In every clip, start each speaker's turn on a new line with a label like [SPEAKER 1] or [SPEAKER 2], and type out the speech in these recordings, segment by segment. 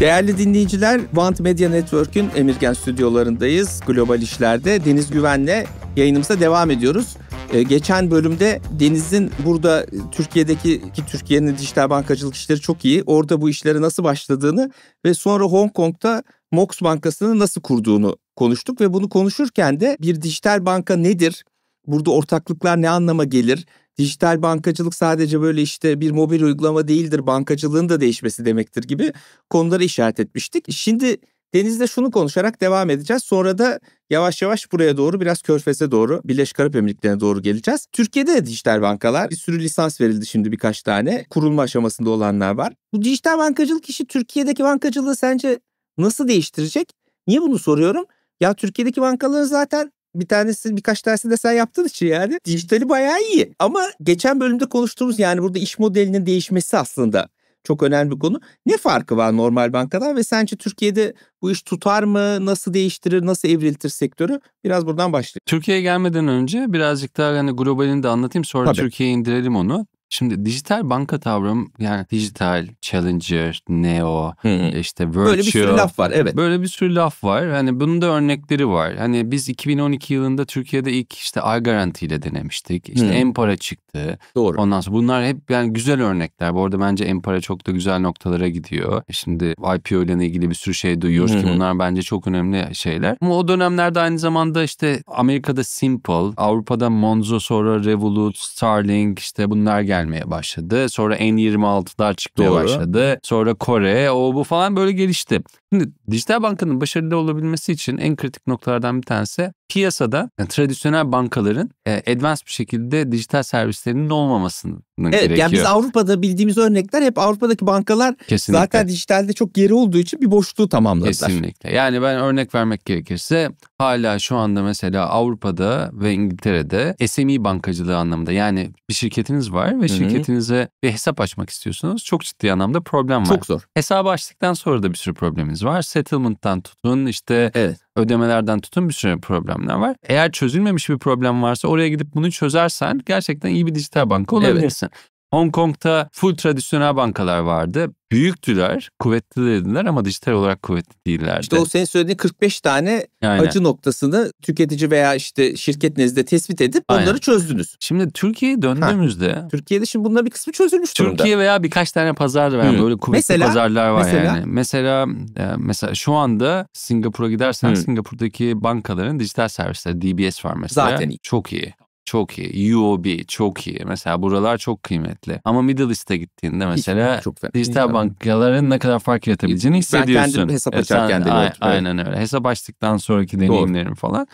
[SPEAKER 1] Değerli dinleyiciler, Want Media Network'ün Emirgen stüdyolarındayız. Global İşler'de Deniz Güven'le yayınımıza devam ediyoruz. Ee, geçen bölümde Deniz'in burada Türkiye'deki ki Türkiye'nin dijital bankacılık işleri çok iyi. Orada bu işlere nasıl başladığını ve sonra Hong Kong'da Mox Bankası'nı nasıl kurduğunu konuştuk ve bunu konuşurken de bir dijital banka nedir? Burada ortaklıklar ne anlama gelir? dijital bankacılık sadece böyle işte bir mobil uygulama değildir, bankacılığın da değişmesi demektir gibi konuları işaret etmiştik. Şimdi Deniz'de şunu konuşarak devam edeceğiz. Sonra da yavaş yavaş buraya doğru biraz Körfez'e doğru, Birleşik Arap Emirlikleri'ne doğru geleceğiz. Türkiye'de de dijital bankalar bir sürü lisans verildi şimdi birkaç tane. Kurulma aşamasında olanlar var. Bu dijital bankacılık işi Türkiye'deki bankacılığı sence nasıl değiştirecek? Niye bunu soruyorum? Ya Türkiye'deki bankaların zaten bir tanesini, birkaç tanesi de sen yaptın için yani dijitali bayağı iyi. Ama geçen bölümde konuştuğumuz yani burada iş modelinin değişmesi aslında çok önemli bir konu. Ne farkı var normal bankadan ve sence Türkiye'de bu iş tutar mı? Nasıl değiştirir? Nasıl evriltir sektörü? Biraz buradan başlayalım.
[SPEAKER 2] Türkiye'ye gelmeden önce birazcık daha hani globalini de anlatayım sonra Tabii. Türkiye'ye indirelim onu. Şimdi dijital banka tavrım yani dijital, challenger, neo, hmm. işte virtual Böyle bir sürü laf var evet. Böyle bir sürü laf var. Hani bunun da örnekleri var. Hani biz 2012 yılında Türkiye'de ilk işte A Garanti ile denemiştik. İşte hmm. Empara çıktı. Doğru. Ondan sonra bunlar hep yani güzel örnekler. Bu arada bence Empara çok da güzel noktalara gidiyor. Şimdi IPO ile ilgili bir sürü şey duyuyoruz hmm. ki bunlar bence çok önemli şeyler. Ama o dönemlerde aynı zamanda işte Amerika'da Simple, Avrupa'da Monzo sonra Revolut, Starlink işte bunlar geldi gelmeye başladı. Sonra N26'lar çıkmaya Doğru. başladı. Sonra Kore o bu falan böyle gelişti. Şimdi dijital bankanın başarılı olabilmesi için en kritik noktalardan bir tanesi piyasada yani tradisyonel bankaların e, advanced bir şekilde dijital servislerinin olmamasının evet, gerekiyor. Evet yani biz
[SPEAKER 1] Avrupa'da bildiğimiz örnekler hep Avrupa'daki bankalar Kesinlikle. zaten dijitalde çok geri olduğu için bir boşluğu tamamladılar. Kesinlikle.
[SPEAKER 2] Yani ben örnek vermek gerekirse hala şu anda mesela Avrupa'da ve İngiltere'de SME bankacılığı anlamında yani bir şirketiniz var ve şirketinize bir hesap açmak istiyorsunuz. Çok ciddi anlamda problem var. Çok zor. Hesabı açtıktan sonra da bir sürü probleminiz var var. Settlement'tan tutun işte evet. ödemelerden tutun bir sürü problemler var. Eğer çözülmemiş bir problem varsa oraya gidip bunu çözersen gerçekten iyi bir dijital banka olabilirsin. Evet. Hong Kong'da full tradisyonel bankalar vardı. Büyüktüler, kuvvetlileridiler ama dijital olarak kuvvetli değillerdi. İşte o senin
[SPEAKER 1] söylediğin 45 tane Aynen. acı noktasını tüketici veya işte şirket nezdinde tespit edip Aynen. onları çözdünüz. Şimdi Türkiye'ye döndüğümüzde... Ha. Türkiye'de şimdi bunların bir kısmı çözülmüş Türkiye durumda.
[SPEAKER 2] Türkiye veya birkaç tane pazar var. Yani böyle kuvvetli mesela, pazarlar var mesela, yani. Mesela e, mesela şu anda Singapur'a gidersen Hı. Singapur'daki bankaların dijital servisleri DBS var mesela. Zaten iyi. Çok iyi çok iyi. UOB çok iyi. Mesela buralar çok kıymetli. Ama Middle East'e gittiğinde mesela çok fena. dijital bankaların ne kadar fark yaratabileceğini hissediyorsun. Ben kendim hesap açarken de gördüm. Aynen öyle. Hesap açtıktan sonraki deneyimlerim Doğru. falan.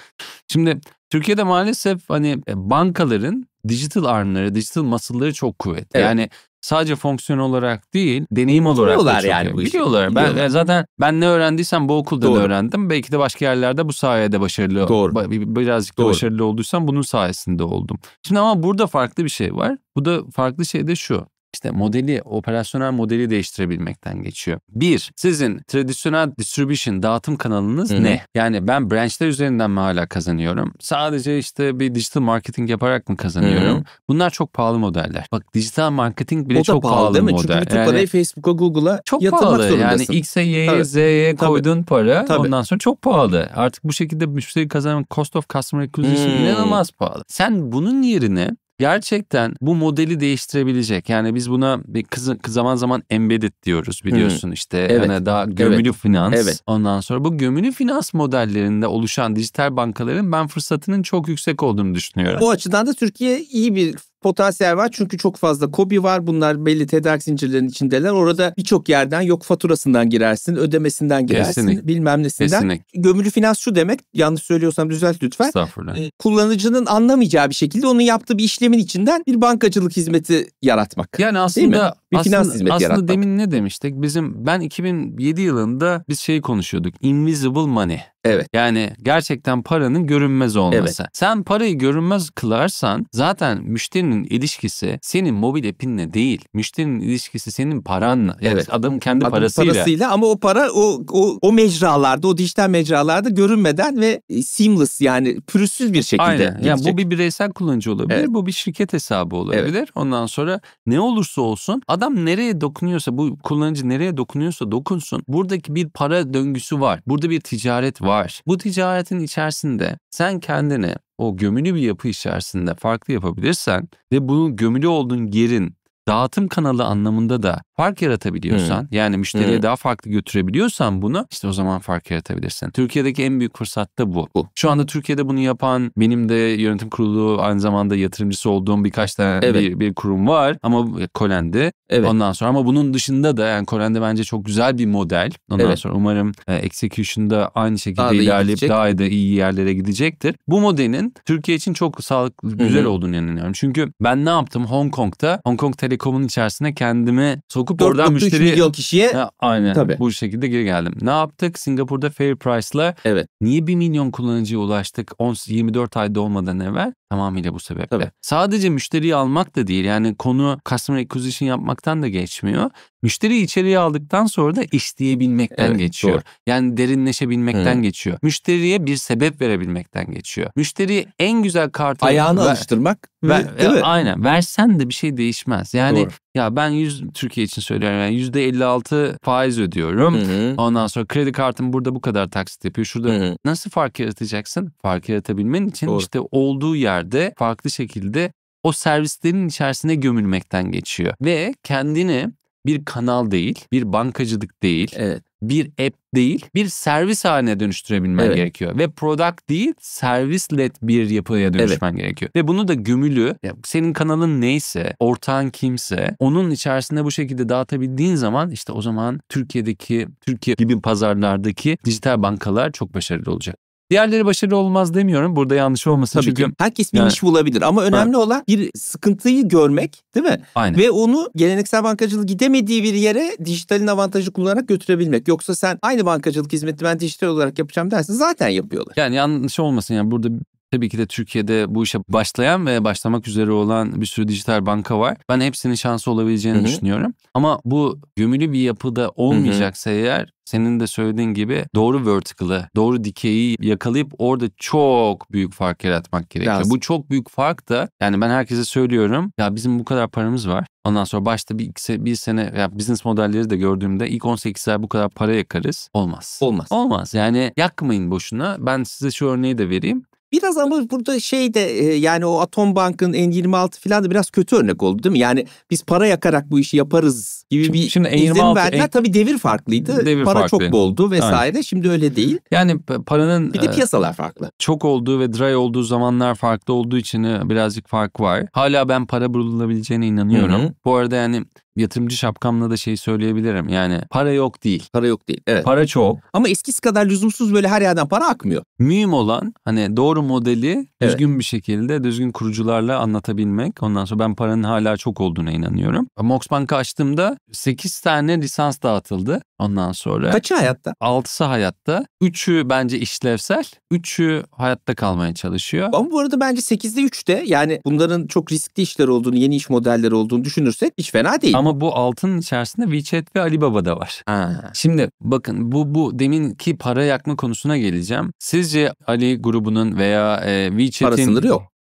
[SPEAKER 2] Şimdi Türkiye'de maalesef hani e, bankaların dijital armları, dijital muscle'ları çok kuvvetli. Evet. Yani sadece fonksiyon olarak değil deneyim olarak biliyorlar yani bu işi. Şey. Biliyorlar. Ben biliyorlar. E, zaten ben ne öğrendiysem bu okulda Doğru. öğrendim. Belki de başka yerlerde bu sayede başarılı Doğru. birazcık Doğru. da başarılı olduysam bunun sayesinde oldum. Şimdi ama burada farklı bir şey var. Bu da farklı şey de şu. İşte modeli, operasyonel modeli değiştirebilmekten geçiyor. Bir, sizin tradisyonel distribution dağıtım kanalınız Hı-hı. ne? Yani ben branchler üzerinden mi hala kazanıyorum? Sadece işte bir digital marketing yaparak mı kazanıyorum? Hı-hı. Bunlar çok pahalı modeller. Bak dijital marketing bile o çok pahalı, pahalı değil mi? model. Çünkü bütün yani, parayı
[SPEAKER 1] Facebook'a, Google'a çok yatırmak pahalı. zorundasın. Yani X'e, Y'ye, Tabii. Z'ye
[SPEAKER 2] koyduğun Tabii. para Tabii. ondan sonra çok pahalı. Artık bu şekilde müşteri kazanmak, cost of customer acquisition hmm. inanılmaz pahalı. Sen bunun yerine gerçekten bu modeli değiştirebilecek. Yani biz buna bir kız, zaman zaman embedded diyoruz biliyorsun Hı. işte. Evet. Yani daha gömülü evet. finans. Evet. Ondan sonra bu gömülü finans modellerinde oluşan dijital bankaların ben fırsatının çok yüksek olduğunu düşünüyorum. Bu
[SPEAKER 1] açıdan da Türkiye iyi bir potansiyel var çünkü çok fazla kobi var. Bunlar belli tedarik zincirlerinin içindeler. Orada birçok yerden yok faturasından girersin, ödemesinden girersin, Kesinlikle. bilmem nesinden. Kesinlikle. Gömülü finans şu demek, yanlış söylüyorsam düzelt lütfen. Estağfurullah. Ee, kullanıcının anlamayacağı bir şekilde onun yaptığı bir işlemin içinden bir bankacılık hizmeti yaratmak. Yani aslında bir aslında, finans hizmeti aslında yaratmak.
[SPEAKER 2] demin ne demiştik? Bizim ben 2007 yılında biz şeyi konuşuyorduk. Invisible money. Evet. Yani gerçekten paranın görünmez olması. Evet. Sen parayı görünmez kılarsan zaten müşterinin ilişkisi senin mobil pinle değil. Müşterinin ilişkisi senin paranla. Yani evet. Adam kendi adam parasıyla. parasıyla
[SPEAKER 1] ama o para o, o o mecralarda, o dijital mecralarda görünmeden ve e, seamless yani pürüzsüz
[SPEAKER 2] bir şekilde. Aynen. Gidecek. Yani bu bir bireysel kullanıcı olabilir, evet. bu bir şirket hesabı olabilir. Evet. Ondan sonra ne olursa olsun adam adam nereye dokunuyorsa bu kullanıcı nereye dokunuyorsa dokunsun. Buradaki bir para döngüsü var. Burada bir ticaret var. Bu ticaretin içerisinde sen kendini o gömülü bir yapı içerisinde farklı yapabilirsen ve bunun gömülü olduğun yerin dağıtım kanalı anlamında da fark yaratabiliyorsan Hı. yani müşteriye Hı. daha farklı götürebiliyorsan bunu işte o zaman fark yaratabilirsin. Türkiye'deki en büyük fırsat da bu. bu. Şu anda Türkiye'de bunu yapan benim de yönetim kurulu aynı zamanda yatırımcısı olduğum birkaç tane evet. bir, bir kurum var ama Kolende. Evet. Ondan sonra ama bunun dışında da yani Kolende bence çok güzel bir model. Ondan evet. sonra umarım e, execution'da aynı şekilde daha ilerleyip gidecek. daha da iyi yerlere gidecektir. Bu modelin Türkiye için çok sağlıklı, güzel Hı-hı. olduğunu inanıyorum. Çünkü ben ne yaptım Hong Kong'da? Hong Kong Telekom'un içerisine kendimi sokup Okup oradan müşteri... milyon kişiye. Ha, aynen Tabii. bu şekilde geri geldim. Ne yaptık? Singapur'da Fair Price'la evet. niye 1 milyon kullanıcıya ulaştık 10, 24 ayda olmadan evvel? Tamamıyla bu sebeple. Tabii. Sadece müşteriyi almak da değil yani konu customer acquisition yapmaktan da geçmiyor. Müşteriyi içeriye aldıktan sonra da işleyebilmekten evet, geçiyor. Doğru. Yani derinleşebilmekten Hı. geçiyor. Müşteriye bir sebep verebilmekten geçiyor. Müşteriyi en güzel kartı... Ayağını ver, alıştırmak. Ver, e, değil mi? Aynen. Versen de bir şey değişmez. Yani doğru. Ya ben 100 Türkiye için söylüyorum yani %56 faiz ödüyorum. Hı hı. Ondan sonra kredi kartım burada bu kadar taksit yapıyor. Şurada hı hı. nasıl fark yaratacaksın? Fark yaratabilmen için Doğru. işte olduğu yer şekillerde farklı şekilde o servislerin içerisine gömülmekten geçiyor. Ve kendini bir kanal değil, bir bankacılık değil, evet. bir app değil, bir servis haline dönüştürebilmen evet. gerekiyor. Ve product değil, led bir yapıya dönüşmen evet. gerekiyor. Ve bunu da gömülü, senin kanalın neyse, ortağın kimse, onun içerisinde bu şekilde dağıtabildiğin zaman işte o zaman Türkiye'deki, Türkiye gibi pazarlardaki dijital bankalar çok başarılı olacak. Diğerleri başarılı
[SPEAKER 1] olmaz demiyorum. Burada yanlış olmasın Tabii çünkü. Ki. Herkes bir yani, iş bulabilir ama önemli evet. olan bir sıkıntıyı görmek değil mi? Aynen. Ve onu geleneksel bankacılık gidemediği bir yere dijitalin avantajı kullanarak götürebilmek. Yoksa sen aynı bankacılık hizmeti ben dijital olarak yapacağım dersin zaten yapıyorlar.
[SPEAKER 2] Yani yanlış olmasın yani burada Tabii ki de Türkiye'de bu işe başlayan ve başlamak üzere olan bir sürü dijital banka var. Ben hepsinin şansı olabileceğini Hı-hı. düşünüyorum. Ama bu gömülü bir yapıda olmayacaksa Hı-hı. eğer senin de söylediğin gibi doğru vertical'ı, doğru dikeyi yakalayıp orada çok büyük fark yaratmak gerekiyor. Lazım. Bu çok büyük fark da yani ben herkese söylüyorum ya bizim bu kadar paramız var. Ondan sonra başta bir, iki, bir sene ya business modelleri de gördüğümde ilk 18 ay bu kadar para yakarız. Olmaz. Olmaz. Olmaz. Yani yakmayın boşuna. Ben size şu örneği
[SPEAKER 1] de vereyim. Biraz ama burada şey de e, yani o Atom Bank'ın N26 falan da biraz kötü örnek oldu değil mi? Yani biz para yakarak bu işi yaparız gibi bir şimdi izin N26, verdiler. En... Tabii devir farklıydı. Devir para farklı. çok boldu vesaire. Aynen. Şimdi öyle değil. Yani paranın... Bir de e, piyasalar farklı.
[SPEAKER 2] Çok olduğu ve dry olduğu zamanlar farklı olduğu için e, birazcık fark var. Hala ben para bululabileceğine inanıyorum. Hı-hı. Bu arada yani yatırımcı şapkamla da şey söyleyebilirim. Yani para yok değil. Para yok değil. Evet. Para çok.
[SPEAKER 1] Ama eskisi kadar lüzumsuz böyle her yerden para
[SPEAKER 2] akmıyor. Mühim olan hani doğru modeli düzgün bir şekilde düzgün kurucularla anlatabilmek. Ondan sonra ben paranın hala çok olduğuna inanıyorum. Mox Bank'ı açtığımda 8 tane lisans dağıtıldı ondan sonra. Kaçı hayatta? 6'sı hayatta. 3'ü bence işlevsel. 3'ü
[SPEAKER 1] hayatta kalmaya çalışıyor. Ama bu arada bence 8'de 3'te yani bunların çok riskli işler olduğunu, yeni iş modelleri olduğunu düşünürsek hiç fena değil. Ama ama
[SPEAKER 2] bu altın içerisinde WeChat ve Alibaba da var. Ha. Şimdi bakın bu bu demin ki para yakma konusuna geleceğim. Sizce Ali grubunun veya e, WeChat'in... Para sınırı yok.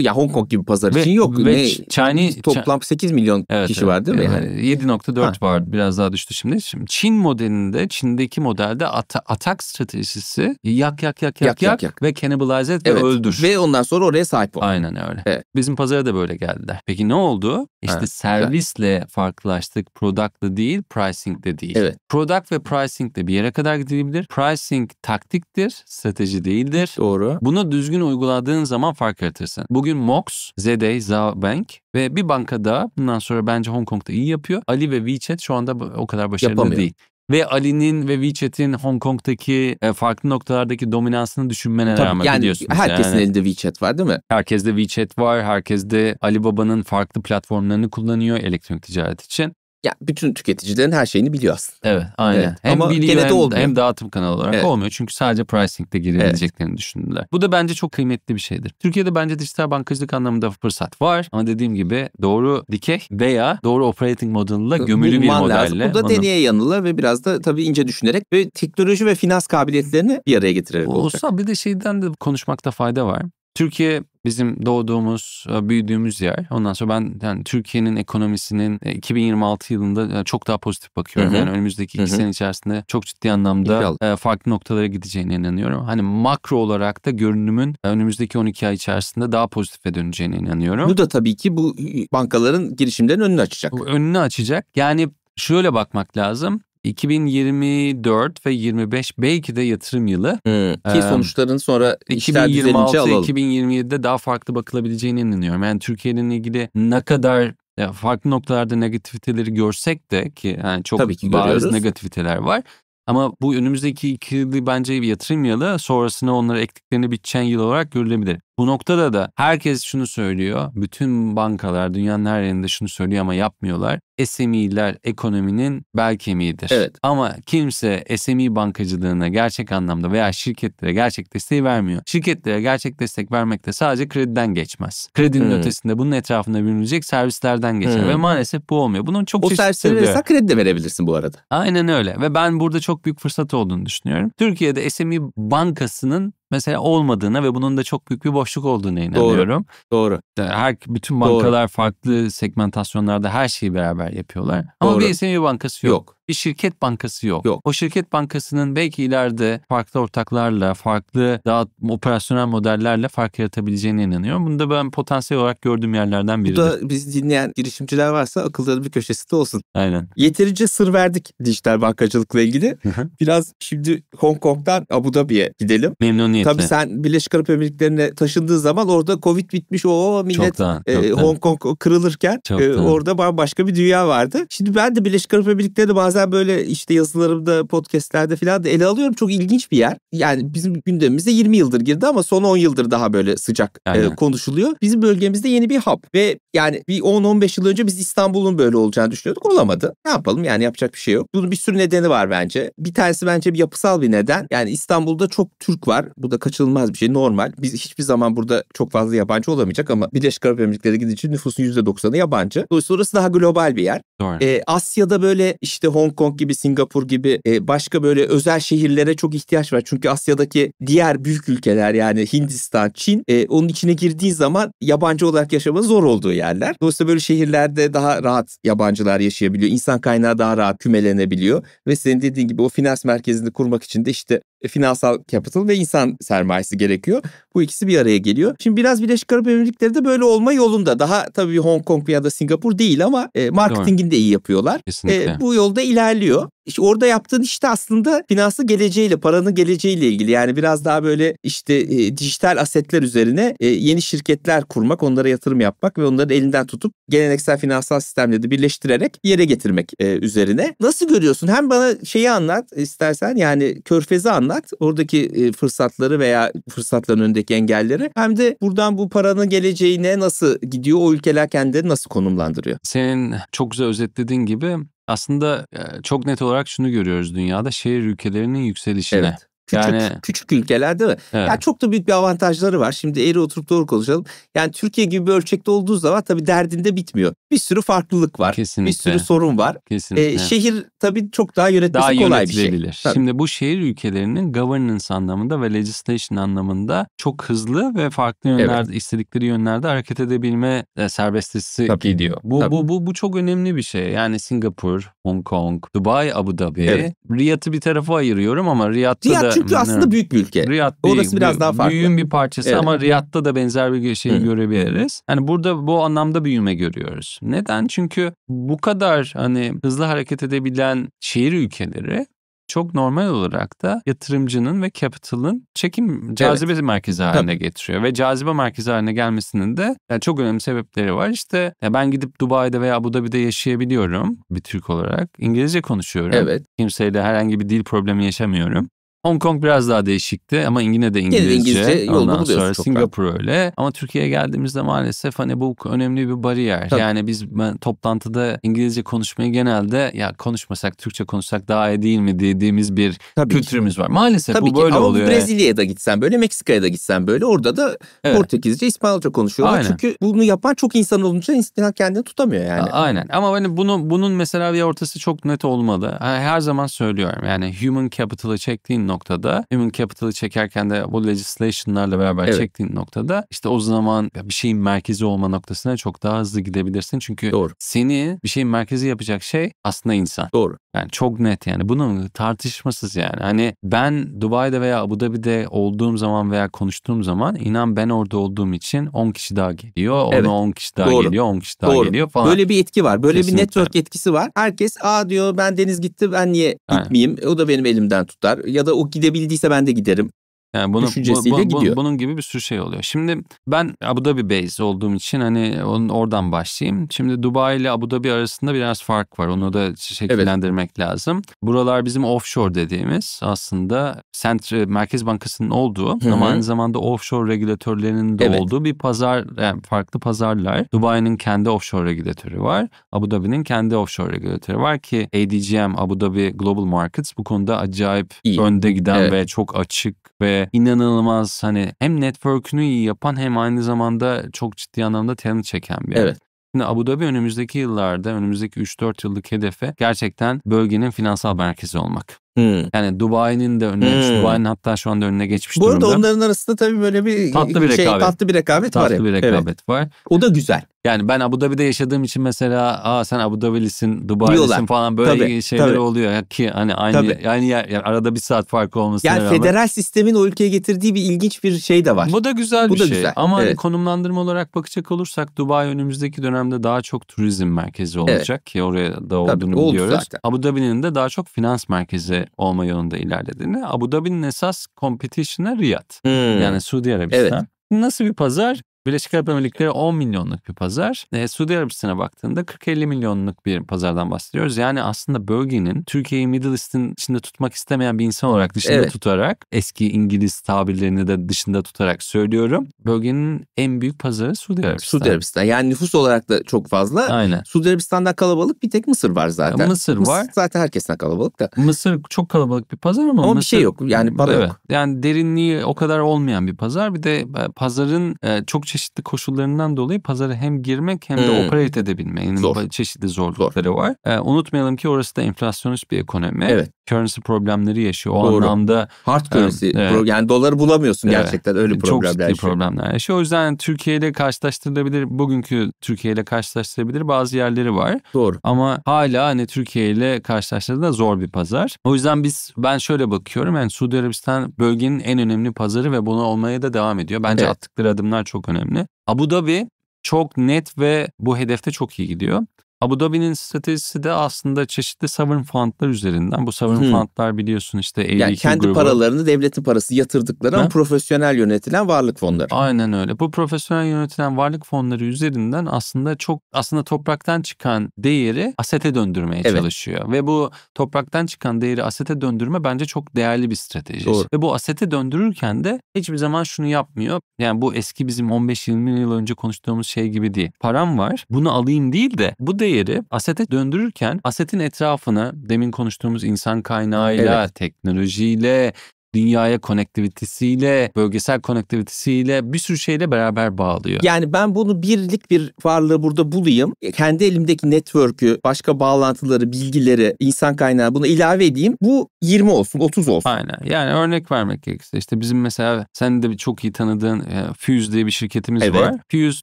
[SPEAKER 2] Ya Hong Kong gibi pazar ve, için yok. Ve ne, Çin'i toplam 8 milyon evet, kişi evet, var değil mi? Yani 7.4 hani vardı. Biraz daha düştü şimdi. Şimdi Çin modelinde, Çin'deki modelde ata, atak stratejisi yak yak yak yak yak, yak, yak. ve cannibalize et evet. ve öldür. Ve ondan sonra oraya sahip ol. Aynen öyle. Evet. Bizim pazara da böyle geldiler. Peki ne oldu? İşte evet. servisle evet. farklılaştık. Product'la değil, pricing'le değil. Evet. Product ve pricing de bir yere kadar gidebilir. Pricing taktiktir, strateji değildir. Doğru. Bunu düzgün uyguladığın zaman fark yaratırsın. Bugün Bugün Mox, Zedey, Bank ve bir banka daha bundan sonra bence Hong Kong'da iyi yapıyor. Ali ve WeChat şu anda o kadar başarılı Yapamıyor. değil. Ve Ali'nin ve WeChat'in Hong Kong'daki e, farklı noktalardaki dominansını düşünmene Tabii, rağmen yani biliyorsunuz. Herkesin yani. elinde WeChat var değil mi? Herkeste WeChat var. Herkes Alibaba'nın farklı platformlarını kullanıyor elektronik ticaret için ya bütün tüketicilerin her şeyini biliyor aslında. Evet, aynen. Evet. Hem Ama biliyor gene de olmuyor. hem dağıtım kanalı olarak evet. olmuyor. Çünkü sadece pricing'de girebileceklerini evet. düşündüler. Bu da bence çok kıymetli bir şeydir. Türkiye'de bence dijital bankacılık anlamında fırsat var. Ama dediğim gibi
[SPEAKER 1] doğru dikey veya doğru operating modelıyla gömülü Bulman bir modelle. Lazım. Bu da onu... deneye yanıla ve biraz da tabii ince düşünerek ve teknoloji ve finans kabiliyetlerini bir araya getirerek olacak.
[SPEAKER 2] Olsa bir de şeyden de konuşmakta fayda var. Türkiye bizim doğduğumuz, e, büyüdüğümüz yer. Ondan sonra ben yani Türkiye'nin ekonomisinin 2026 e, yılında e, çok daha pozitif bakıyorum. Hı hı. Yani önümüzdeki iki hı hı. sene içerisinde çok ciddi anlamda İlgal. farklı noktalara gideceğine inanıyorum. Hani makro olarak da görünümün önümüzdeki 12 ay içerisinde daha pozitife döneceğine inanıyorum.
[SPEAKER 1] Bu da tabii ki bu
[SPEAKER 2] bankaların girişimlerin önünü açacak. Önünü açacak. Yani şöyle bakmak lazım. 2024 ve 25 belki de yatırım yılı.
[SPEAKER 1] Hmm. Ki ee, sonuçların
[SPEAKER 2] sonra 2026-2027'de daha farklı bakılabileceğine inanıyorum. Yani Türkiye'nin ilgili ne kadar farklı noktalarda negativiteleri görsek de ki yani çok Tabii ki bariz görüyoruz. negatifiteler var. Ama bu önümüzdeki iki yılı bence bir yatırım yılı Sonrasında onları ektiklerini biteceğin yıl olarak görülebilir. Bu noktada da herkes şunu söylüyor. Bütün bankalar dünyanın her yerinde şunu söylüyor ama yapmıyorlar. SME'ler ekonominin bel kemiğidir. Evet. Ama kimse SME bankacılığına gerçek anlamda veya şirketlere gerçek desteği vermiyor. Şirketlere gerçek destek vermek de sadece krediden geçmez. Kredinin hmm. ötesinde bunun etrafında bürünecek servislerden geçer hmm. ve maalesef bu olmuyor. Bunun çok o servisleri verirsen
[SPEAKER 1] kredi de verebilirsin bu arada.
[SPEAKER 2] Aynen öyle ve ben burada çok büyük fırsat olduğunu düşünüyorum. Türkiye'de SME bankasının mesela olmadığına ve bunun da çok büyük bir boşluk olduğuna inanıyorum. Doğru. Doğru. Her bütün bankalar Doğru. farklı segmentasyonlarda her şeyi beraber yapıyorlar. Ama Doğru. bir SME bankası yok. yok bir şirket bankası yok. yok. O şirket bankasının belki ileride farklı ortaklarla, farklı daha operasyonel modellerle fark yaratabileceğine inanıyorum. Bunu da ben potansiyel olarak gördüğüm yerlerden biri. Bu da
[SPEAKER 1] biz dinleyen girişimciler varsa akılları bir köşesi de olsun. Aynen. Yeterince sır verdik dijital bankacılıkla ilgili. Biraz şimdi Hong Kong'dan Abu Dhabi'ye gidelim. Memnuniyetle. Tabii sen Birleşik Arap Emirlikleri'ne taşındığı zaman orada Covid bitmiş o millet çoktan, çoktan. E, Hong Kong kırılırken E, orada bambaşka bir dünya vardı. Şimdi ben de Birleşik Arap Emirlikleri'ne bazen bazen böyle işte yazılarımda, podcastlerde falan da ele alıyorum. Çok ilginç bir yer. Yani bizim gündemimize 20 yıldır girdi ama son 10 yıldır daha böyle sıcak e, konuşuluyor. Bizim bölgemizde yeni bir hap ve yani bir 10-15 yıl önce biz İstanbul'un böyle olacağını düşünüyorduk. Olamadı. Ne yapalım yani yapacak bir şey yok. Bunun bir sürü nedeni var bence. Bir tanesi bence bir yapısal bir neden. Yani İstanbul'da çok Türk var. Bu da kaçınılmaz bir şey. Normal. Biz hiçbir zaman burada çok fazla yabancı olamayacak ama Birleşik Arap Emirlikleri gidince nüfusun %90'ı yabancı. Dolayısıyla orası daha global bir yer. Doğru. Ee, Asya'da böyle işte Hong Hong Kong gibi, Singapur gibi e, başka böyle özel şehirlere çok ihtiyaç var. Çünkü Asya'daki diğer büyük ülkeler yani Hindistan, Çin e, onun içine girdiği zaman yabancı olarak yaşama zor olduğu yerler. Dolayısıyla böyle şehirlerde daha rahat yabancılar yaşayabiliyor. İnsan kaynağı daha rahat kümelenebiliyor. Ve senin dediğin gibi o finans merkezini kurmak için de işte e, finansal capital ve insan sermayesi gerekiyor. Bu ikisi bir araya geliyor. Şimdi biraz Birleşik Arap Emirlikleri de böyle olma yolunda. Daha tabii Hong Kong ya da Singapur değil ama e, marketingini de iyi yapıyorlar. E, Kesinlikle. E, bu yolda ilerliyor. İşte orada yaptığın işte aslında finansı geleceğiyle, paranın geleceğiyle ilgili. Yani biraz daha böyle işte e, dijital asetler üzerine e, yeni şirketler kurmak, onlara yatırım yapmak ve onları elinden tutup geleneksel finansal sistemleri birleştirerek yere getirmek e, üzerine. Nasıl görüyorsun? Hem bana şeyi anlat istersen yani körfezi anlat. Oradaki e, fırsatları veya fırsatların önündeki engelleri. Hem de buradan bu paranın geleceğine nasıl gidiyor? O ülkeler kendileri nasıl konumlandırıyor?
[SPEAKER 2] Senin çok güzel özetlediğin gibi aslında çok net olarak şunu
[SPEAKER 1] görüyoruz dünyada şehir ülkelerinin yükselişine. Evet. Küçük, yani... küçük ülkeler değil mi? Evet. Yani çok da büyük bir avantajları var. Şimdi eğri oturup doğru konuşalım. Yani Türkiye gibi bir ölçekte olduğu zaman tabii derdinde bitmiyor. Bir sürü farklılık var. Kesinlikle. Bir sürü sorun var.
[SPEAKER 2] Kesinlikle. Ee, şehir
[SPEAKER 1] tabii çok daha yönetmesi daha kolay bir şey. Tabii.
[SPEAKER 2] Şimdi bu şehir ülkelerinin governance anlamında ve legislation anlamında çok hızlı ve farklı yönlerde evet. istedikleri yönlerde hareket edebilme e, serbestisi tabii. gidiyor. Bu, bu bu bu çok önemli bir şey. Yani Singapur, Hong Kong, Dubai, Abu Dhabi. Evet. Riyad'ı bir tarafa ayırıyorum ama Riyad'da Riyad da çünkü hmm, aslında evet. büyük bir ülke. Riyad Orası biraz daha farklı. Büyüğün bir parçası evet. ama Riyad'da da benzer bir şeyi görebiliriz. Hani burada bu anlamda büyüme görüyoruz. Neden? Çünkü bu kadar hani hızlı hareket edebilen şehir ülkeleri çok normal olarak da yatırımcının ve capital'ın çekim cazibe evet. merkezi haline Tabii. getiriyor. Ve cazibe merkezi haline gelmesinin de yani çok önemli sebepleri var. İşte ya ben gidip Dubai'de veya Abu Dhabi'de yaşayabiliyorum bir Türk olarak. İngilizce konuşuyorum. Evet. Kimseyle herhangi bir dil problemi yaşamıyorum. Hong Kong biraz daha değişikti ama yine de İngilizce. de İngilizce Ondan sonra Singapur rahat. öyle. Ama Türkiye'ye geldiğimizde maalesef hani bu önemli bir bariyer. Tabii. Yani biz ben toplantıda İngilizce konuşmayı genelde ya konuşmasak Türkçe konuşsak daha
[SPEAKER 1] iyi değil mi dediğimiz bir Tabii kültürümüz ki. var. Maalesef Tabii bu ki. böyle ama oluyor. Ama Brezilya'ya da gitsen böyle Meksika'ya da gitsen böyle orada da evet. Portekizce İspanyolca konuşuyorlar. Aynen. Çünkü bunu yapan çok insan olunca insan kendini tutamıyor yani.
[SPEAKER 2] Aynen ama hani bunu, bunun mesela bir ortası çok net olmalı. Her zaman söylüyorum yani human capital'ı çektiğin noktada Human Capital'ı çekerken de bu legislation'larla beraber evet. çektiğin noktada işte o zaman bir şeyin merkezi olma noktasına çok daha hızlı gidebilirsin. Çünkü Doğru. seni bir şeyin merkezi yapacak şey aslında insan. Doğru. Yani çok net yani bunun tartışmasız yani. Hani ben Dubai'de veya Abu Dhabi'de olduğum zaman veya konuştuğum zaman inan ben orada olduğum için 10 kişi daha geliyor. Ona evet. 10 kişi daha Doğru. geliyor, 10 kişi daha Doğru. geliyor falan. Böyle bir
[SPEAKER 1] etki var. Böyle Kesinlikle. bir network etkisi var. Herkes aa diyor ben Deniz gitti ben niye gitmeyeyim? Aynen. O da benim elimden tutar. Ya da o gidebildiyse ben de giderim. Yani bunu, düşüncesiyle bu, bu, gidiyor.
[SPEAKER 2] bunun gibi bir sürü şey oluyor. Şimdi ben Abu Dhabi base olduğum için hani onun oradan başlayayım. Şimdi Dubai ile Abu Dhabi arasında biraz fark var. Onu da şekillendirmek evet. lazım. Buralar bizim offshore dediğimiz aslında Sentri, Merkez Bankası'nın olduğu Hı-hı. ama aynı zamanda offshore regülatörlerinin de evet. olduğu bir pazar yani farklı pazarlar. Dubai'nin kendi offshore regülatörü var. Abu Dhabi'nin kendi offshore regülatörü var ki ADGM Abu Dhabi Global Markets bu konuda acayip İyi. önde giden evet. ve çok açık ve inanılmaz hani hem network'ünü iyi yapan hem aynı zamanda çok ciddi anlamda talent çeken bir Evet. Şimdi Abu Dhabi önümüzdeki yıllarda, önümüzdeki 3-4 yıllık hedefe gerçekten bölgenin finansal merkezi olmak. Hmm. Yani Dubai'nin de önüne, hmm. Dubai'nin hatta şu anda önüne geçmiş Bu durumda. Bu arada onların
[SPEAKER 1] arasında tabii böyle bir tatlı bir şey, rekabet, tatlı bir rekabet tatlı var. Tatlı bir rekabet evet. var. O da güzel.
[SPEAKER 2] Yani ben Abu Dhabi'de yaşadığım için mesela aa sen Abu Dhabilisin, Dubai'lisin falan böyle tabii, şeyler tabii. oluyor. Ki hani aynı tabii. aynı yer yani arada bir saat farkı olmasına yani rağmen. Yani federal
[SPEAKER 1] sistemin o ülkeye getirdiği bir ilginç bir
[SPEAKER 2] şey de var. Bu da güzel Bu bir da şey. Güzel. Ama hani evet. konumlandırma olarak bakacak olursak Dubai önümüzdeki dönemde daha çok turizm merkezi olacak evet. ki oraya da olduğunu tabii, biliyoruz. Zaten. Abu Dhabi'nin de daha çok finans merkezi olma yolunda ilerlediğini. Abu Dhabi'nin esas competition'ı Riyad. Hmm. Yani Suudi Arabistan. Evet. Nasıl bir pazar? Birleşik Arap Emirlikleri 10 milyonluk bir pazar. E, Suudi Arabistan'a baktığında 40-50 milyonluk bir pazardan bahsediyoruz. Yani aslında bölgenin Türkiye'yi Middle East'in içinde tutmak istemeyen bir insan olarak dışında evet. tutarak eski İngiliz tabirlerini de dışında
[SPEAKER 1] tutarak söylüyorum. Bölgenin en büyük pazarı Suudi Arabistan. Suudi Arabistan. Yani nüfus olarak da çok fazla. Aynen. Suudi Arabistan'dan kalabalık bir tek Mısır var zaten. E, Mısır, Mısır var. zaten herkesten kalabalık da. Mısır çok kalabalık bir pazar ama, ama bir şey yok. Yani para evet. yok.
[SPEAKER 2] Yani derinliği o kadar olmayan bir pazar. Bir de e, pazarın e, çok çeşitli koşullarından dolayı pazara hem girmek hem de hmm. operate edebilmenin Zor. çeşitli zorlukları Zor. var. Ee, unutmayalım ki orası da enflasyonist bir ekonomi. Evet. Currency problemleri yaşıyor. O Doğru. anlamda hard e, currency e, evet. yani doları bulamıyorsun evet. gerçekten öyle e, problemler Çok ciddi problemler yaşıyor. O yüzden Türkiye ile karşılaştırılabilir bugünkü Türkiye ile karşılaştırılabilir bazı yerleri var. Doğru. Ama hala hani Türkiye ile karşılaştırdığında zor bir pazar. O yüzden biz ben şöyle bakıyorum yani Suudi Arabistan bölgenin en önemli pazarı ve bunu olmaya da devam ediyor. Bence evet. attıkları adımlar çok önemli önemli. Abu Dhabi çok net ve bu hedefte çok iyi gidiyor. Abu Dhabi'nin stratejisi de aslında çeşitli sovereign fundlar üzerinden. Bu sovereign hmm.
[SPEAKER 1] fundlar biliyorsun işte ADQ Yani kendi grubu. paralarını devletin parası yatırdıkları ama profesyonel yönetilen varlık fonları.
[SPEAKER 2] Aynen öyle. Bu profesyonel yönetilen varlık fonları üzerinden aslında çok aslında topraktan çıkan değeri asete döndürmeye evet. çalışıyor. Ve bu topraktan çıkan değeri asete döndürme bence çok değerli bir strateji. Doğru. Ve bu asete döndürürken de hiçbir zaman şunu yapmıyor. Yani bu eski bizim 15-20 yıl önce konuştuğumuz şey gibi değil. Param var bunu alayım değil de bu değeri yeri asete döndürürken asetin etrafını demin konuştuğumuz insan kaynağıyla, evet. teknolojiyle, dünyaya konektivitesiyle, bölgesel konektivitesiyle bir sürü şeyle beraber bağlıyor.
[SPEAKER 1] Yani ben bunu birlik bir varlığı burada bulayım. E, kendi elimdeki network'ü, başka bağlantıları, bilgileri, insan kaynağı buna ilave edeyim. Bu 20 olsun, 30 olsun. Aynen.
[SPEAKER 2] Yani örnek vermek gerekirse işte bizim mesela sen de çok iyi tanıdığın e, Fuse diye bir şirketimiz evet. var. Fuse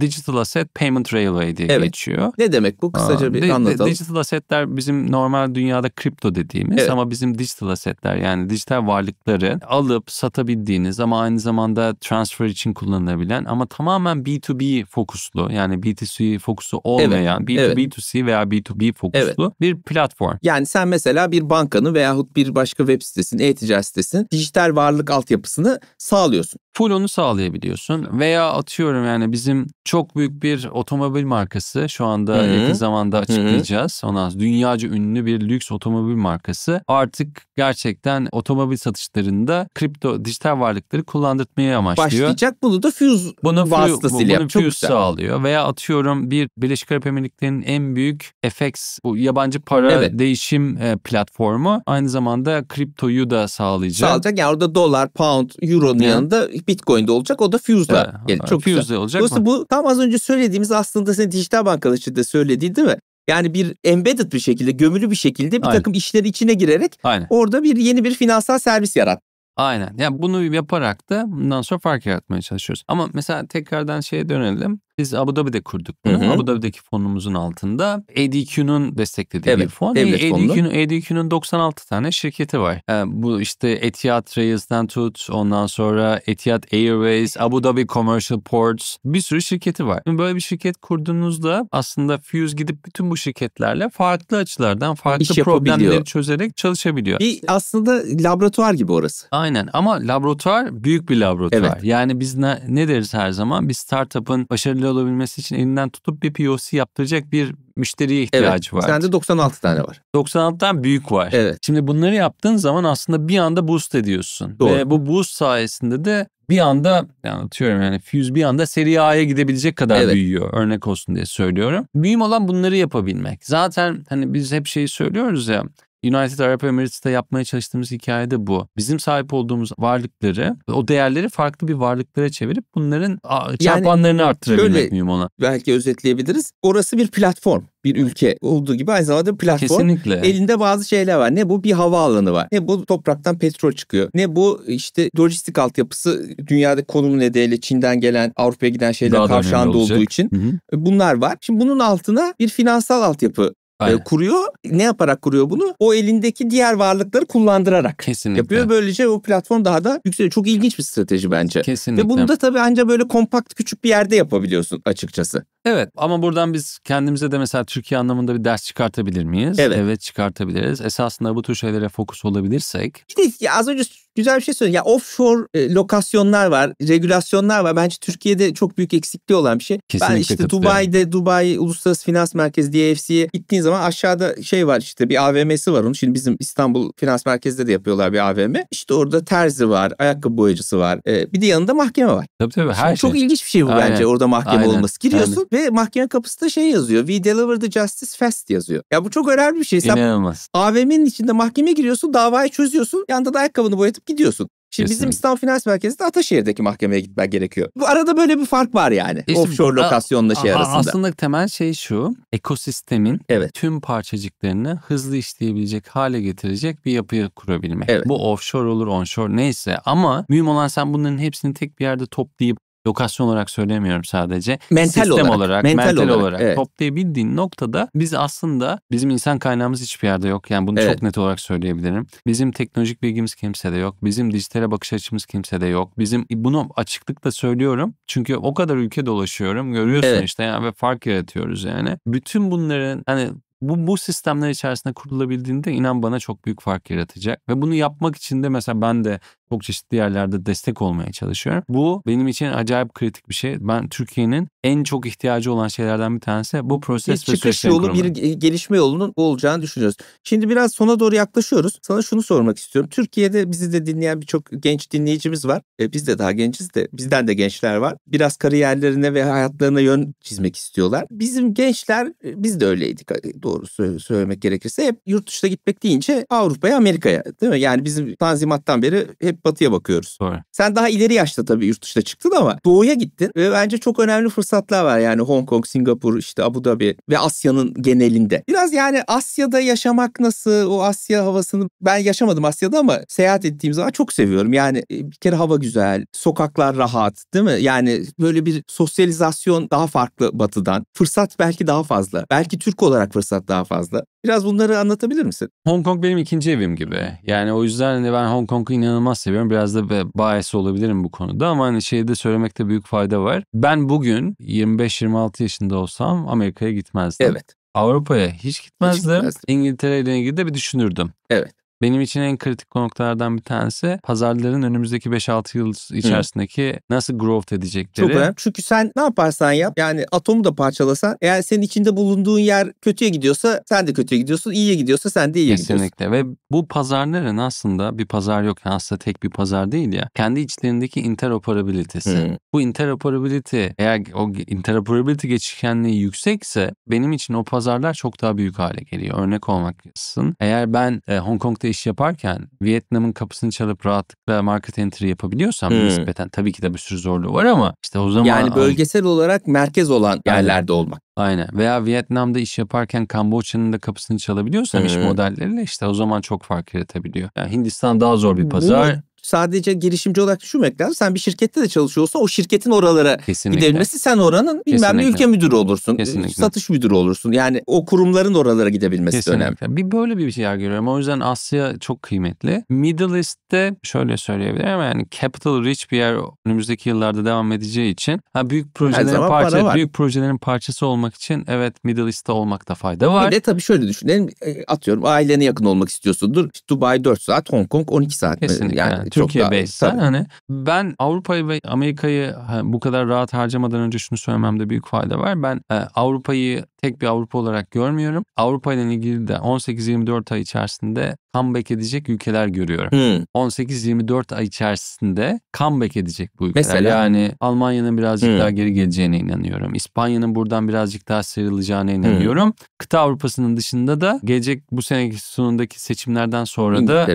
[SPEAKER 2] Digital Asset Payment Railway diye evet. geçiyor. Ne demek bu? Kısaca Aa, bir anlatalım. Digital assetler bizim normal dünyada kripto dediğimiz evet. ama bizim digital assetler yani dijital varlıklar ürünleri alıp satabildiğiniz ama aynı zamanda transfer için kullanılabilen ama tamamen B2B fokuslu yani B2C fokusu olmayan evet,
[SPEAKER 1] B2B2C evet. veya B2B
[SPEAKER 2] fokuslu evet. bir platform.
[SPEAKER 1] Yani sen mesela bir bankanın veyahut bir başka web sitesinin, e-ticaret sitesinin dijital varlık altyapısını sağlıyorsun full onu
[SPEAKER 2] sağlayabiliyorsun. Veya atıyorum yani bizim çok büyük bir otomobil markası şu anda Hı-hı. yakın zamanda açıklayacağız. Ondan sonra dünyaca ünlü bir lüks otomobil markası artık gerçekten otomobil satışlarında kripto dijital varlıkları kullandırmayı amaçlıyor. Başlayacak
[SPEAKER 1] bunu da Fuse bunu vasıtasıyla bunu, bunu Fuse güzel. sağlıyor.
[SPEAKER 2] Veya atıyorum bir Birleşik Arap Emirlikleri'nin en büyük FX bu yabancı para evet. değişim e, platformu aynı
[SPEAKER 1] zamanda kriptoyu da sağlayacak. Sağlayacak yani orada dolar, pound, euro'nun evet. yanında Bitcoin'de olacak. O da Fuse'da. Evet, yani çok Fuse'da güzel. olacak Dolayısıyla mı? bu tam az önce söylediğimiz aslında senin dijital bankalıcı da söylediğin değil mi? Yani bir embedded bir şekilde, gömülü bir şekilde bir Aynen. takım işleri içine girerek Aynen. orada bir yeni bir finansal servis yarat.
[SPEAKER 2] Aynen. Yani bunu yaparak da bundan sonra fark yaratmaya çalışıyoruz. Ama mesela tekrardan şeye dönelim. Biz Abu Dhabi'de kurduk bunu. Hı hı. Abu Dhabi'deki fonumuzun altında ADQ'nun desteklediği evet, bir fon. ADQ'nun ADQ'nun 96 tane şirketi var. Yani ee, bu işte Etihad Reis'ten tut, ondan sonra Etihad Airways, Abu Dhabi Commercial Ports bir sürü şirketi var. Şimdi böyle bir şirket kurduğunuzda aslında Fuse gidip bütün bu şirketlerle farklı açılardan farklı İş problemleri çözerek çalışabiliyor.
[SPEAKER 1] Bir aslında laboratuvar gibi orası.
[SPEAKER 2] Aynen ama laboratuvar büyük bir laboratuvar. Evet. Yani biz ne, ne deriz her zaman? bir startup'ın başarılı olabilmesi için elinden tutup bir POC yaptıracak bir müşteriye ihtiyacı evet, var. Sende
[SPEAKER 1] 96 tane var.
[SPEAKER 2] 96 tane büyük var. Evet. Şimdi bunları yaptığın zaman aslında bir anda boost ediyorsun. Doğru. Ve bu boost sayesinde de bir anda yani atıyorum yani Fuse bir anda seri A'ya gidebilecek kadar evet. büyüyor örnek olsun diye söylüyorum. Mühim olan bunları yapabilmek. Zaten hani biz hep şeyi söylüyoruz ya United Arab Emirates'te yapmaya çalıştığımız hikaye de bu. Bizim sahip olduğumuz varlıkları, o değerleri farklı bir varlıklara çevirip bunların
[SPEAKER 1] çarpanlarını yani, arttırabilmek miyim ona? Belki özetleyebiliriz. Orası bir platform bir ülke olduğu gibi aynı zamanda platform. Kesinlikle. Elinde bazı şeyler var. Ne bu bir havaalanı var. Ne bu topraktan petrol çıkıyor. Ne bu işte lojistik altyapısı dünyada konumu nedeniyle Çin'den gelen Avrupa'ya giden şeyler Daha olduğu için. Hı hı. E, bunlar var. Şimdi bunun altına bir finansal altyapı ee, Aynen. kuruyor. Ne yaparak kuruyor bunu? O elindeki diğer varlıkları kullandırarak Kesinlikle. yapıyor. Böylece o platform daha da yükseliyor. Çok ilginç bir strateji bence. Kesinlikle. Ve bunu da tabii ancak böyle kompakt küçük bir yerde yapabiliyorsun açıkçası.
[SPEAKER 2] Evet ama buradan biz kendimize de mesela Türkiye anlamında bir ders çıkartabilir miyiz? Evet. Evet çıkartabiliriz. Esasında bu tür şeylere fokus olabilirsek.
[SPEAKER 1] Bir de az önce güzel bir şey söyledin. Ya offshore e, lokasyonlar var, regülasyonlar var. Bence Türkiye'de çok büyük eksikliği olan bir şey. Kesinlikle ben işte Dubai'de Dubai Uluslararası Finans Merkezi DFC'ye gittiğin zaman aşağıda şey var işte bir AVM'si var onun. Şimdi bizim İstanbul Finans Merkezi'nde de yapıyorlar bir AVM. İşte orada terzi var, ayakkabı boyacısı var. E, bir de yanında mahkeme var. Tabii tabii her Şimdi şey. Çok ilginç bir şey bu Aynen. bence orada mahkeme Aynen. olması. Giriyorsun Aynen. ve mahkeme kapısında şey yazıyor. We deliver the justice fast yazıyor. Ya bu çok önemli bir şey. Sen İnanılmaz. AVM'nin içinde mahkemeye giriyorsun, davayı çözüyorsun. Yanında da ayakkabını boyatıp gidiyorsun. Şimdi Kesinlikle. bizim İstanbul Finans Merkezi'de Ataşehir'deki mahkemeye gitmek gerekiyor. Bu arada böyle bir fark var yani. E Offshore lokasyonla şey arasında. Aslında temel şey şu.
[SPEAKER 2] Ekosistemin evet. tüm parçacıklarını hızlı işleyebilecek hale getirecek bir yapıya kurabilmek. Evet. Bu offshore olur, onshore neyse ama mühim olan sen bunların hepsini tek bir yerde toplayıp lokasyon olarak söylemiyorum sadece. Mental Sistem olarak, olarak mental, mental olarak, olarak evet. toplayabildiğin noktada biz aslında bizim insan kaynağımız hiçbir yerde yok. Yani bunu evet. çok net olarak söyleyebilirim. Bizim teknolojik bilgimiz kimsede yok. Bizim dijitale bakış açımız kimsede yok. Bizim bunu açıklıkla söylüyorum. Çünkü o kadar ülke dolaşıyorum. Görüyorsun evet. işte yani ve fark yaratıyoruz yani. Bütün bunların hani bu, bu sistemler içerisinde kurulabildiğinde inan bana çok büyük fark yaratacak. Ve bunu yapmak için de mesela ben de çok çeşitli yerlerde destek olmaya çalışıyorum. Bu benim için acayip kritik bir şey. Ben Türkiye'nin en çok ihtiyacı olan şeylerden bir tanesi bu proses bir ve çıkış yolu kurumu. bir
[SPEAKER 1] gelişme yolunun olacağını düşünüyoruz. Şimdi biraz sona doğru yaklaşıyoruz. Sana şunu sormak istiyorum. Türkiye'de bizi de dinleyen birçok genç dinleyicimiz var. E, biz de daha genciz de bizden de gençler var. Biraz kariyerlerine ve hayatlarına yön çizmek istiyorlar. Bizim gençler e, biz de öyleydik e, doğru söylemek gerekirse. Hep yurt dışına gitmek deyince Avrupa'ya Amerika'ya değil mi? Yani bizim Tanzimat'tan beri hep hep batıya bakıyoruz. Doğru. Sen daha ileri yaşta tabii yurt dışına çıktın ama doğuya gittin ve bence çok önemli fırsatlar var yani Hong Kong, Singapur, işte Abu Dhabi ve Asya'nın genelinde. Biraz yani Asya'da yaşamak nasıl o Asya havasını ben yaşamadım Asya'da ama seyahat ettiğim zaman çok seviyorum. Yani e, bir kere hava güzel, sokaklar rahat değil mi? Yani böyle bir sosyalizasyon daha farklı batıdan. Fırsat belki daha fazla. Belki Türk olarak fırsat daha fazla. Biraz bunları anlatabilir misin? Hong Kong benim ikinci evim gibi.
[SPEAKER 2] Yani o yüzden hani ben Hong Kong'u inanılmaz seviyorum. Biraz da bias olabilirim bu konuda ama hani de söylemekte büyük fayda var. Ben bugün 25-26 yaşında olsam Amerika'ya gitmezdim. Evet. Avrupa'ya hiç gitmezdim. Hiç gitmezdim. İngiltere ile ilgili de bir düşünürdüm. Evet. Benim için en kritik noktalardan bir tanesi pazarların önümüzdeki 5-6 yıl içerisindeki Hı. nasıl growth edecekleri. Çok önemli.
[SPEAKER 1] Çünkü sen ne yaparsan yap yani atomu da parçalasan eğer senin içinde bulunduğun yer kötüye gidiyorsa sen de kötüye gidiyorsun. iyiye gidiyorsa sen de iyiye Kesinlikle. gidiyorsun.
[SPEAKER 2] Kesinlikle ve bu pazarların aslında bir pazar yok yani aslında tek bir pazar değil ya. Kendi içlerindeki interoperabilitesi. Hmm. Bu interoperability eğer o interoperability geçişkenliği yüksekse benim için o pazarlar çok daha büyük hale geliyor. Örnek olmak için. Eğer ben e, Hong Kong'da marka iş yaparken Vietnam'ın kapısını çalıp rahatlıkla market entry yapabiliyorsam hmm. nispeten tabii ki de bir sürü
[SPEAKER 1] zorluğu var ama işte o zaman... Yani bölgesel an... olarak merkez olan yerlerde olmak.
[SPEAKER 2] Aynen veya Vietnam'da iş yaparken Kamboçya'nın da kapısını çalabiliyorsam hmm. iş modelleriyle işte o zaman çok fark yaratabiliyor.
[SPEAKER 1] Yani Hindistan daha zor bir pazar. Bunu sadece girişimci olarak düşünmek lazım. Sen bir şirkette de çalışıyorsa o şirketin oralara Kesinlikle. gidebilmesi sen oranın bilmem Kesinlikle. ne ülke müdürü olursun. E, Kesinlikle. Satış müdürü olursun. Yani o kurumların oralara gidebilmesi Kesinlikle. önemli.
[SPEAKER 2] Bir böyle bir şey görüyorum. O yüzden Asya çok kıymetli. Middle East'te şöyle söyleyebilirim yani capital rich bir yer önümüzdeki yıllarda
[SPEAKER 1] devam edeceği için ha büyük projelerin parça büyük
[SPEAKER 2] projelerin parçası olmak için evet Middle
[SPEAKER 1] East'te olmakta fayda var. Bir de tabii şöyle düşünelim e, atıyorum ailene yakın olmak istiyorsundur. Dubai 4 saat, Hong Kong 12 saat. Kesinlikle. yani yani Türkiye base'den hani
[SPEAKER 2] ben Avrupa'yı ve Amerika'yı bu kadar rahat harcamadan önce şunu söylememde büyük fayda var. Ben e, Avrupa'yı tek bir Avrupa olarak görmüyorum. Avrupa ile ilgili de 18-24 ay içerisinde comeback edecek ülkeler görüyorum. Hmm. 18-24 ay içerisinde comeback edecek bu ülkeler. Mesela? Yani Almanya'nın birazcık hmm. daha geri geleceğine inanıyorum. İspanya'nın buradan birazcık daha sıyrılacağına hmm. inanıyorum. Hmm. Kıta Avrupa'sının dışında da gelecek bu seneki sonundaki seçimlerden sonra da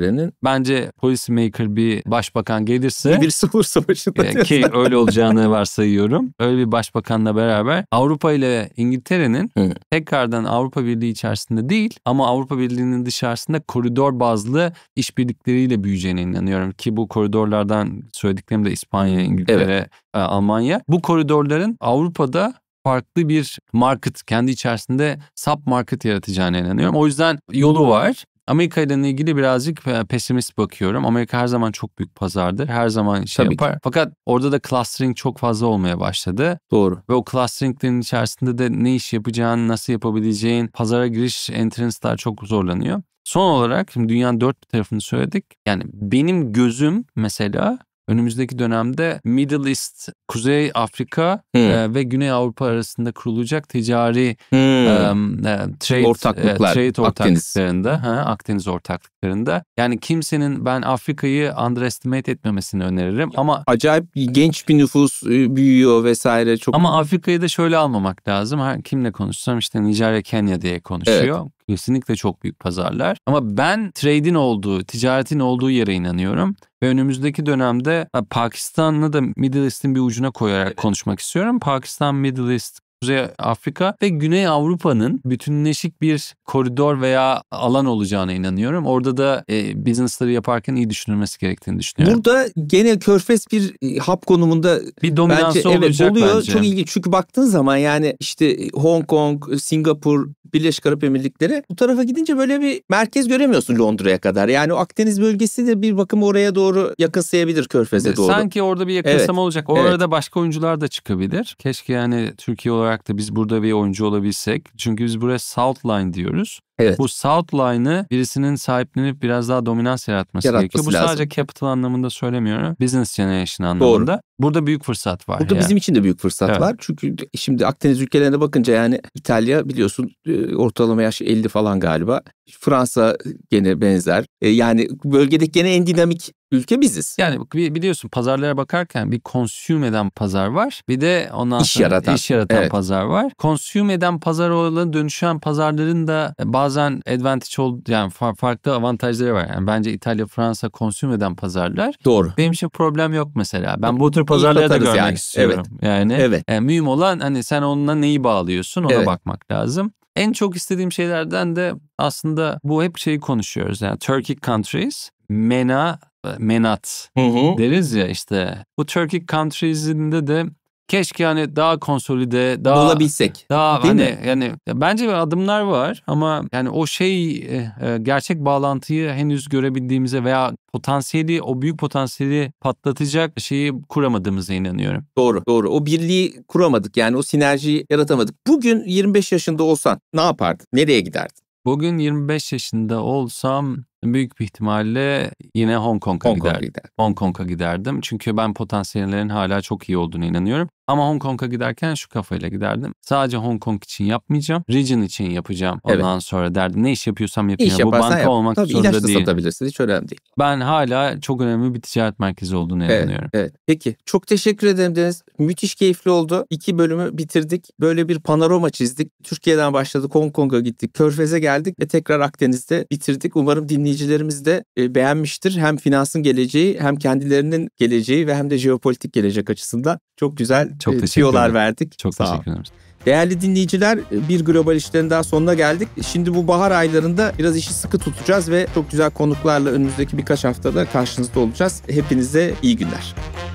[SPEAKER 2] bence policy maker bir bir başbakan gelirse... Birisi
[SPEAKER 1] olursa başında. ki öyle
[SPEAKER 2] olacağını varsayıyorum. Öyle bir başbakanla beraber Avrupa ile İngiltere'nin evet. tekrardan Avrupa Birliği içerisinde değil ama Avrupa Birliği'nin dışarısında koridor bazlı işbirlikleriyle büyüyeceğine inanıyorum. Ki bu koridorlardan söylediklerim de İspanya, İngiltere, evet. Almanya. Bu koridorların Avrupa'da farklı bir market kendi içerisinde sub market yaratacağına inanıyorum. O yüzden yolu var Amerika ile ilgili birazcık e, pesimist bakıyorum. Amerika her zaman çok büyük pazardır, Her zaman şey Tabii yapar. Ki. Fakat orada da clustering çok fazla olmaya başladı. Doğru. Ve o clusteringlerin içerisinde de ne iş yapacağın, nasıl yapabileceğin, pazara giriş entrance'lar çok zorlanıyor. Son olarak şimdi dünyanın dört bir tarafını söyledik. Yani benim gözüm mesela önümüzdeki dönemde Middle East, Kuzey Afrika hmm. e, ve Güney Avrupa arasında kurulacak ticari hmm. e, trade ortaklıklar e, trade ortaklıklarında, Akdeniz. Ha, Akdeniz ortaklıklarında. Yani kimsenin ben Afrika'yı underestimate etmemesini öneririm ama acayip genç bir nüfus e, büyüyor vesaire çok. Ama Afrika'yı da şöyle almamak lazım. Her kimle konuşsam işte Nijerya, Kenya diye konuşuyor. Evet. Kesinlikle çok büyük pazarlar. Ama ben trade'in olduğu, ticaretin olduğu yere inanıyorum. Ve önümüzdeki dönemde Pakistan'la da Middle East'in bir ucuna koyarak konuşmak istiyorum. Pakistan Middle East Kuzey Afrika ve Güney Avrupa'nın bütünleşik bir koridor veya alan olacağına inanıyorum. Orada da e, business'ları yaparken iyi düşünülmesi gerektiğini düşünüyorum.
[SPEAKER 1] Burada gene körfez bir e, hap konumunda bir dominansı bence, olacak evet, oluyor. bence. Çok ilginç çünkü baktığın zaman yani işte e, Hong Kong, e, Singapur, Birleşik Arap Emirlikleri bu tarafa gidince böyle bir merkez göremiyorsun Londra'ya kadar. Yani o Akdeniz bölgesi de bir bakım oraya doğru yakınsayabilir körfeze doğru. Sanki orada bir yakasama evet. olacak. Orada
[SPEAKER 2] evet. başka oyuncular da çıkabilir. Keşke yani Türkiye olarak olarak da biz burada bir oyuncu olabilsek. Çünkü biz buraya Line diyoruz. Evet. Bu Southline'ı birisinin sahiplenip biraz daha dominans
[SPEAKER 1] yaratması Yaratması gerekiyor. Bu lazım.
[SPEAKER 2] sadece capital anlamında söylemiyorum.
[SPEAKER 1] Business generation anlamında. Doğru. Burada büyük fırsat var. Burada yani. bizim için de büyük fırsat evet. var. Çünkü şimdi Akdeniz ülkelerine bakınca yani İtalya biliyorsun e, ortalama yaş 50 falan galiba. Fransa gene benzer. E, yani bölgedeki gene en dinamik ülke biziz. Yani
[SPEAKER 2] biliyorsun pazarlara bakarken bir consume eden pazar var. Bir de ondan iş yaratan, iş yaratan evet. pazar var. Consume eden pazar olan dönüşen pazarların da e, bazen advantage ol yani farklı avantajları var. Yani bence İtalya, Fransa consume eden pazarlar. Doğru. Benim için problem yok mesela. Ben bu tür pazarları da görmek yani. istiyorum. Evet. Yani, evet. yani e, mühim olan hani sen onunla neyi bağlıyorsun ona evet. bakmak lazım. En çok istediğim şeylerden de aslında bu hep şeyi konuşuyoruz. Yani Turkey countries, MENA menat hı hı. deriz ya işte. Bu Turkic Countries'inde de keşke hani daha konsolide, daha olabilsek. Daha Değil hani mi? yani ya bence adımlar var ama yani o şey e, e, gerçek bağlantıyı henüz görebildiğimize veya potansiyeli o büyük potansiyeli patlatacak şeyi kuramadığımıza inanıyorum.
[SPEAKER 1] Doğru, doğru. O birliği kuramadık. Yani o sinerjiyi yaratamadık. Bugün 25 yaşında olsan ne yapardın? Nereye giderdin?
[SPEAKER 2] Bugün 25 yaşında olsam büyük bir ihtimalle yine Hong Kong'a Hong giderdim. Kong'a giderdim. Hong Kong'a giderdim. Çünkü ben potansiyellerin hala çok iyi olduğunu inanıyorum. Ama Hong Kong'a giderken şu kafayla giderdim. Sadece Hong Kong için yapmayacağım. Region için yapacağım. Ondan evet. sonra derdim ne iş yapıyorsam yapayım. İş Bu banka yap. olmak Tabii, zorunda ilaç da değil. satabilirsin hiç önemli değil. Ben
[SPEAKER 1] hala çok önemli bir ticaret merkezi olduğunu evet, inanıyorum. Evet. Peki çok teşekkür ederim Deniz. Müthiş keyifli oldu. İki bölümü bitirdik. Böyle bir panorama çizdik. Türkiye'den başladık. Hong Kong'a gittik. Körfez'e geldik ve tekrar Akdeniz'de bitirdik. Umarım dinleyicilerimiz de e, beğenmiştir. Hem finansın geleceği hem kendilerinin geleceği ve hem de jeopolitik gelecek açısından çok güzel çok e, verdik. Çok Sağ teşekkür ederim. Değerli dinleyiciler bir global işlerin daha sonuna geldik. Şimdi bu bahar aylarında biraz işi sıkı tutacağız ve çok güzel konuklarla önümüzdeki birkaç haftada karşınızda olacağız. Hepinize iyi günler.